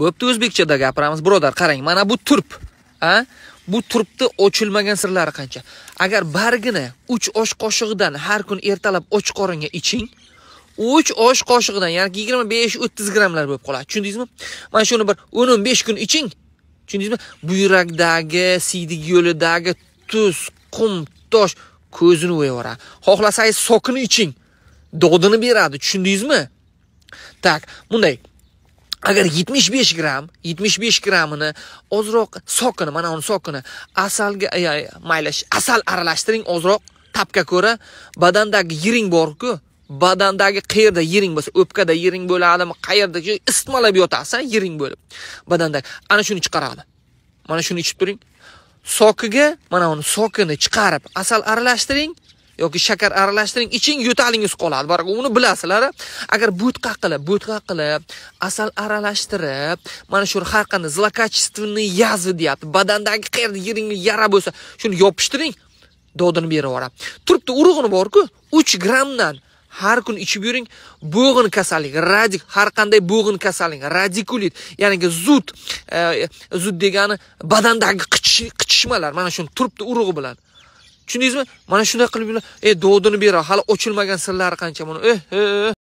bo'pti o'zbekchada gapiramiz birodar qarang mana bu turp a bu turpni ochilmagan sirlari qancha agar bargini uch osh qoshiqdan har kun ertalab och qoringa iching uch osh qoshiqdan ya'ni yigirma besh o'ttiz grammlar bo'lib qoladi tushundingizmi mana shuni bir o'n o'n besh kun iching tushundingizmi buyrakdagi siydik yo'lidagi tuz qum tosh ko'zini o'yaveradi xohlasangiz sokini iching dodini beradi tushundingizmi так bunday agar 75 gram 75 grammini ozroq sokini mana uni sokini asalga maylash asal aralashtiring ozroq tabga ko'ra badandagi yiring borku badandagi qayerda yiring bo'lsa o'pkada yiring bo'ladimi qayerda isitmalab yotasan yiring bo'lib badandagi ana shuni chiqaradi mana shuni ichib turing sokiga mana uni sokini chiqarib asal aralashtiring yoki shakar aralashtiring, iching, yo'talingiz qoladi. Barak, uni bilasizlar. Agar bo'tqa qilib, bo'tqa qilib, asal aralashtirib, mana shu har qanday zlokачественный язвы deyapti, badandagi qayerda yeringiz yara bo'lsa, shuni yopishtiring, dodini berib yuboradi. Turibdi urug'ini bor-ku, 3 grammdan har kun ichib yuring bo'g'in kasalligi radik har qanday bo'g'in kasalligi radikulit ya'ni zud e, zud degani badandagi qichishmalar mana shuni turibdi urug'i bilan tushundingizmi mana shunday qilib e dodini berar hali ochilmagan sirlari qancha buni eh, eh, eh.